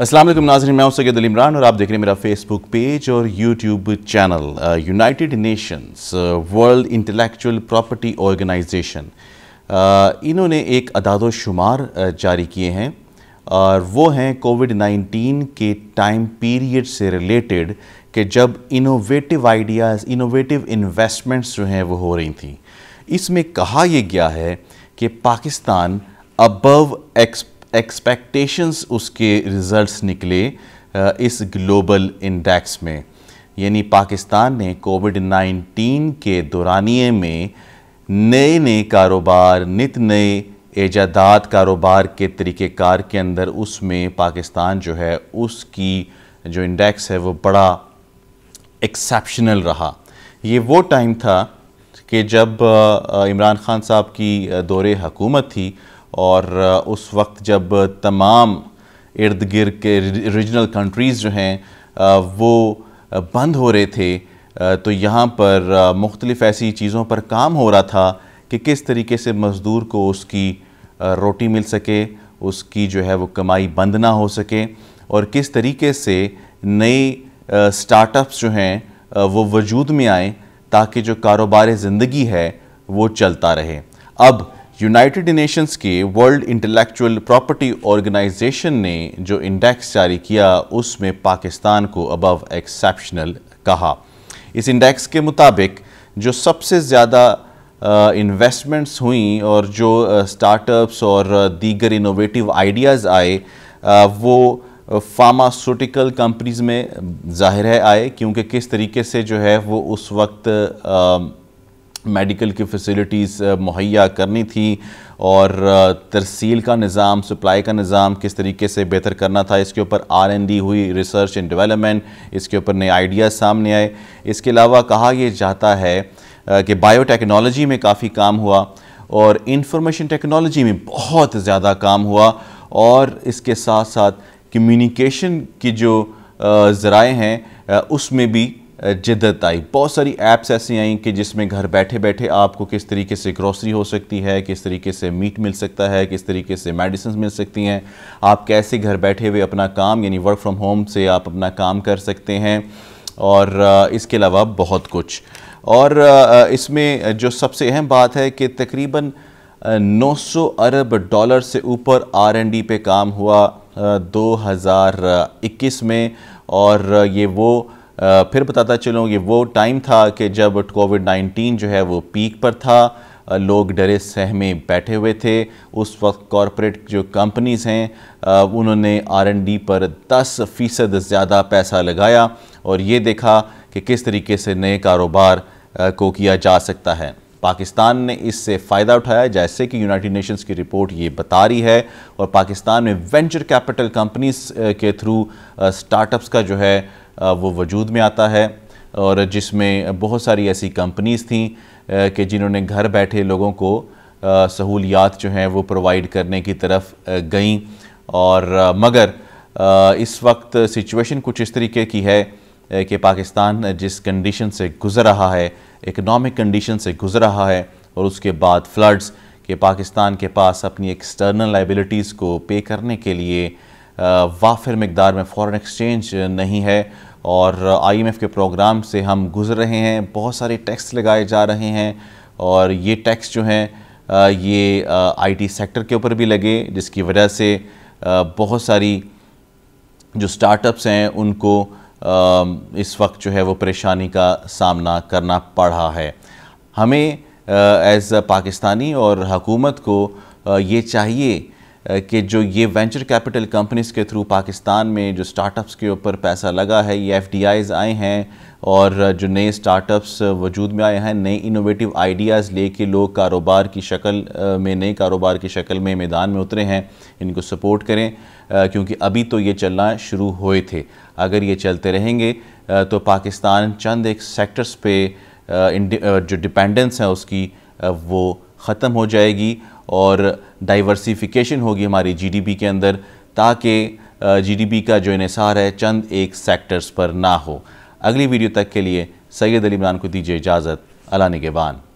असलम नाजर मैं सैद अली इमरान और आप देख रहे हैं मेरा फेसबुक पेज और YouTube channel United Nations World Intellectual Property Organisation इन्होंने एक अदाद शुमार uh, जारी किए हैं और वो हैं कोविड 19 के टाइम पीरियड से रिलेटेड कि जब इनोवेटिव आइडियाज़ इनोवेटिव इन्वेस्टमेंट्स जो हैं वो हो रही थी इसमें कहा यह गया है कि पाकिस्तान अबव एक्सप एक्सपेक्टेशंस उसके रिज़ल्ट्स निकले uh, इस ग्लोबल इंडेक्स में यानी पाकिस्तान ने कोविड 19 के दौरानिए में नए नए कारोबार नित नए ईजादात कारोबार के तरीक़ार के अंदर उसमें पाकिस्तान जो है उसकी जो इंडेक्स है वो बड़ा एक्सेप्शनल रहा ये वो टाइम था कि जब uh, इमरान ख़ान साहब की uh, दौरे हकूमत थी और उस वक्त जब तमाम इर्द गिर्द के रीजनल कंट्रीज़ जो हैं वो बंद हो रहे थे तो यहाँ पर मुख्तलिफ़ ऐसी चीज़ों पर काम हो रहा था कि किस तरीके से मज़दूर को उसकी रोटी मिल सके उसकी जो है वो कमाई बंद ना हो सके और किस तरीके से नए स्टार्टअप्स जो हैं वो वजूद में आएँ ताकि जो कारोबार ज़िंदगी है वो चलता रहे अब यूनाइटेड नेशंस के वर्ल्ड इंटेलेक्चुअल प्रॉपर्टी ऑर्गेनाइजेशन ने जो इंडेक्स जारी किया उसमें पाकिस्तान को अबव एक्सेप्शनल कहा इस इंडेक्स के मुताबिक जो सबसे ज़्यादा इन्वेस्टमेंट्स हुई और जो स्टार्टअप्स और दीगर इनोवेटिव आइडियाज़ आए uh, वो फार्मास्यूटिकल कंपनीज़ में जाहिर है आए क्योंकि किस तरीके से जो है वो उस वक्त uh, मेडिकल की फैसिलिटीज़ मुहैया करनी थी और तरसील का निज़ाम सप्लाई का निज़ाम किस तरीके से बेहतर करना था इसके ऊपर आर एन डी हुई रिसर्च एंड डेवलपमेंट इसके ऊपर नए आइडियाज़ सामने आए इसके अलावा कहा यह जाता है कि बायोटेक्नोलॉजी में काफ़ी काम हुआ और इंफॉर्मेशन टेक्नोलॉजी में बहुत ज़्यादा काम हुआ और इसके साथ साथ कम्युनिकेशन की जो ज़राए हैं उसमें भी जिदत आई बहुत सारी ऐप्स ऐसी आई कि जिसमें घर बैठे बैठे आपको किस तरीके से ग्रॉसरी हो सकती है किस तरीके से मीट मिल सकता है किस तरीके से मेडिसिन मिल सकती हैं आप कैसे घर बैठे हुए अपना काम यानी वर्क फ्रॉम होम से आप अपना काम कर सकते हैं और इसके अलावा बहुत कुछ और इसमें जो सबसे अहम बात है कि तकरीबन 900 अरब डॉलर से ऊपर आरएनडी पे काम हुआ 2021 में और ये वो फिर बताता चलूँ ये वो टाइम था कि जब कोविड नाइन्टीन जो है वो पीक पर था लोग डरे सहमे बैठे हुए थे उस वक्त कॉरपोरेट जो कंपनीज़ हैं उन्होंने आर एन डी पर 10 फ़ीसद ज़्यादा पैसा लगाया और ये देखा कि किस तरीके से नए कारोबार को किया जा सकता है पाकिस्तान ने इससे फ़ायदा उठाया जैसे कि यूनाइटेड नेशंस की रिपोर्ट ये बता रही है और पाकिस्तान में वेंचर कैपिटल कंपनीज के थ्रू स्टार्टअप्स का जो है वो वजूद में आता है और जिसमें बहुत सारी ऐसी कंपनीज़ थी कि जिन्होंने घर बैठे लोगों को सहूलियात जो हैं वो प्रोवाइड करने की तरफ गईं और मगर इस वक्त सिचुएशन कुछ इस तरीके की है कि पाकिस्तान जिस कंडीशन से गुज़र रहा है इकनॉमिक कंडीशन से गुज़र रहा है और उसके बाद फ्लड्स कि पाकिस्तान के पास अपनी एक्सटर्नल लाइबिलिटीज़ को पे करने के लिए वाफिर मकदार में फ़ॉरन एक्सचेंज नहीं है और आईएमएफ के प्रोग्राम से हम गुजर रहे हैं बहुत सारे टैक्स लगाए जा रहे हैं और ये टैक्स जो हैं ये आईटी सेक्टर के ऊपर भी लगे जिसकी वजह से बहुत सारी जो स्टार्टअप्स हैं उनको इस वक्त जो है वो परेशानी का सामना करना पड़ा है हमें एज़ पाकिस्तानी और हकूमत को ये चाहिए कि जो ये वेंचर कैपिटल कंपनीज़ के थ्रू पाकिस्तान में जो स्टार्टअप्स के ऊपर पैसा लगा है ये एफ आए हैं और जो नए स्टार्टअप्स वजूद में आए हैं नए इनोवेटिव आइडियाज़ लेके लोग कारोबार की शक्ल में नए कारोबार की शक्ल में मैदान में उतरे हैं इनको सपोर्ट करें क्योंकि अभी तो ये चलना शुरू हुए थे अगर ये चलते रहेंगे तो पाकिस्तान चंद एक सेक्टर्स पे जो डिपेंडेंस है उसकी वो ख़त्म हो जाएगी और डाइवर्सिफिकेशन होगी हमारी जीडीपी के अंदर ताकि जीडीपी का जो इसार है चंद एक सेक्टर्स पर ना हो अगली वीडियो तक के लिए सैयद अली इमरान को दीजिए इजाज़त अला निगेबान